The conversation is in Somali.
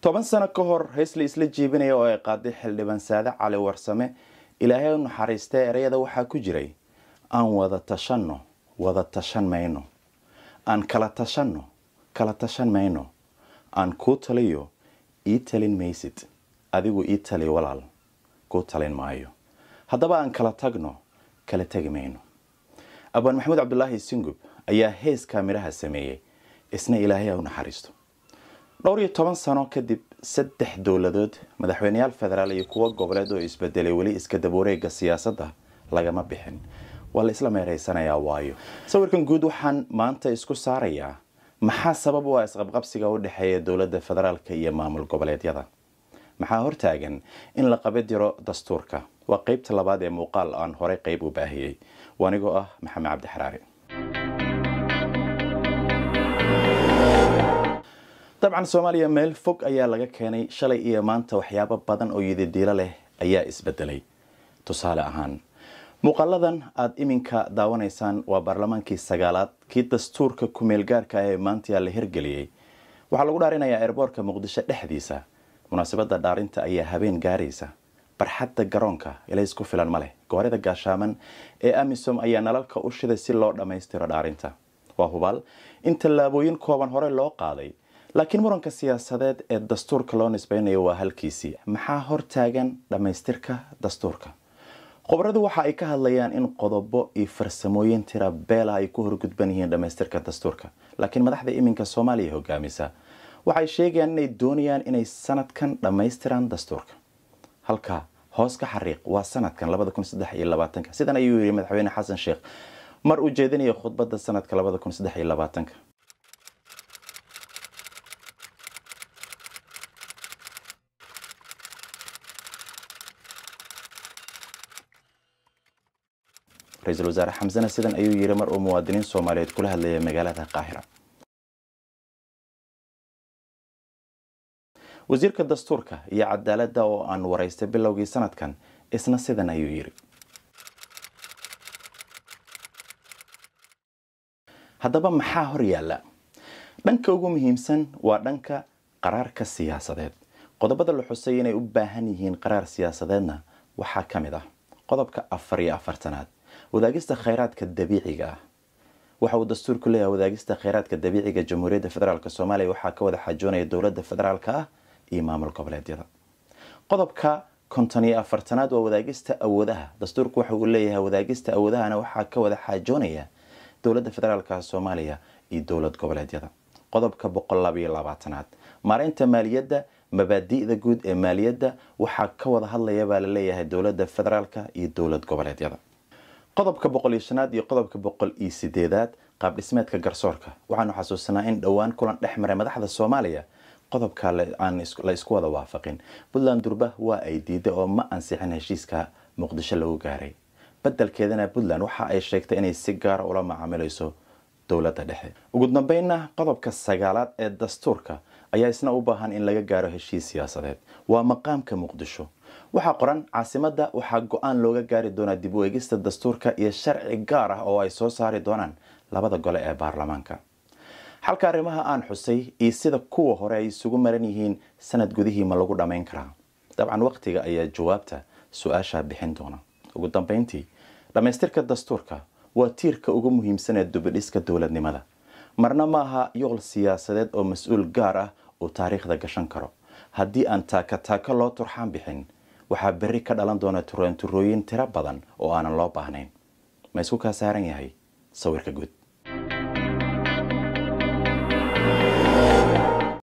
toban sano ka hor heesla isla jiibinaya oo ay qaaday xildhibaan saade cali warsame ilaahay u naxariistee ereyada waxaa ku jiray aan wada tashanno wada tashan mayno aan kala tashanno kala tashan mayno aan kuu taliyo ii talin maysid adigu ii tali walaal kuu talin maayo haddaba aan kala tagno kala tegi mayno abaan maxamuud cabdulaahi singub ayaa heeskaa midhaha sameeyey isna ilaahay ha u naxariisto dhowr iyo toban sano kadib saddex dowladood madaxweyneyaal federaal iyo kuwo goboleed oo isbedelay weli iska dabawareega siyaasadda lagama bixin waa la isla meeraysanayaa waayo sawirkan guud waxaan maanta isku saarayaa maxaa sabab u ah isqabqabsiga u dhexeeya dowladda federaalk iyo maamul goboleedyada maxaa hortaagan in la qaba diro dastuurka waa qaybta labaad ee muuqaal aan horey qayb u baahiyey wanigoo ah maxamed cabdi xaraari dabcan soomaaliya meel fog ayaa laga keenay shalay iyo maanta waxyaabo badan oo yididiilo leh ayaa isbedelay tusaale ahaan muuqaaladan aad iminka daawanaysaan waa baarlamaankii sagaalaad kii dastuurka ku kumeelgaarka ah ee maantayaa la hirgeliyey waxaa lagu dhaarinayaa erboorka muqdisho dhexdiisa munaasabadda dhaarinta ayaa habeen gaaraysa barxadda garoonka ilaysku filan ma leh goorida gaashaaman ee amisom ayaa nalalka u shiday si loo dhammaystiro dhaarinta waa hubaal in tallaabooyin kooban hore loo qaaday laakiin muranka siyaasadeed ee dastuurka loo nisbeynayo waa halkiisii maxaa hortaagan dhammaystirka dastuurka khubradu waxa ay ka hadlayaan in qodobo iyo farsamooyin tira beela ah ay ku horgudban yihiin dhammaystirka dastuurka laakiin madaxda iminka soomaaliya hogaamisa waxay sheegayaan inay doonayaan inay sanadkan dhammaystiraan dastuurka halka hoos ka xariiq waa sanadkan sidan ayuu yidhi madaxweyne xasan sheekh mar u jeedinaya khudbadda sanadka ra-iisul wasaare xamsena sidan ayuu yidhi mar uu muwaadiniin soomaaliyeed kula hadlaya magaalada qaahira wasiirka dastuurka iyo cadaaladda oo aan waraystay bilowgii sanadkan isna sidan ayuu yidhi haddaba maxaa hor yaalla dhanka ugu muhiimsan waa dhanka qaraarka siyaasadeed qodobada la xusay inay u baahan yihiin qaraar siyaasadeedna waxaa ka mid ah qodobka afar iyo afartanaad wadaagista khayraadka dabiiciga ah waxa uu dastuur ku leeyahay wadaagista khayraadka dabiiciga jamhuuriyadda federaalk soomaaliya waxaa ka wada xajoonaya dowladda federaalka ah iyo maamul goboleedyada qodobka konton iyo afartanaad waa wadaagista awoodaha dastuurku waxa uu leeyahay wadaagista awoodahana waxaa ka wada xaajoonaya dowladda federaalka soomaaliya iyo dowlad goboleedyada qodobka boqol labayo labaatanaad maareynta maaliyadda mabaadi'da guud ee maaliyadda waxaa ka wada hadlaya baa laleeyahay dowladda federaalka iyo dowlad goboleedyada qodobka boqol iyo shanaad iyo qodobka boqol iyo sideedaad qaab dhismeedka garsoorka waxaanu xasuusanaa in dhowaan kulan dhex maray madaxda soomaaliya qodobka aan la isku wada waafaqin puntland durba waa ay diiday oo ma ansixin heshiiska muqdisho lagu gaaray bedelkeedana puntland waxa ay sheegtay inay si gaara ah ula macaamilayso dowladda dhexe ugu dambeynna qodobka sagaalaad ee dastuurka ayaa isna u baahan in laga gaaro heshiis siyaasadeed waa maqaamka muqdisho waxaa qoran caasimadda waxaa go-aan looga gaari doonaa dib u eegista dastuurka iyo sharci gaar ah oo ay soo saari doonaan labada gole ee baarlamaanka xalka arrimaha aan xusay iyo sida kuwa hore ay isugu maran yihiin sanad gudihii ma lagu dhammayn karaa dabcan wakhtiga ayaa jawaabta su-aashaa bixin doona ugu dambayntii dhammaystirka dastuurka waa tiirka ugu muhiimsan ee dubidhiska dowladnimada marna maaha yool siyaasadeed oo mas-uul gaar ah uu taariikhda gashan karo haddii aan taaka taako loo turxaan bixin waxaa berri ka dhalan doona turaanturooyin tiro badan oo aanan loo baahnayn ma isku kaa saaran yahay sawirka guud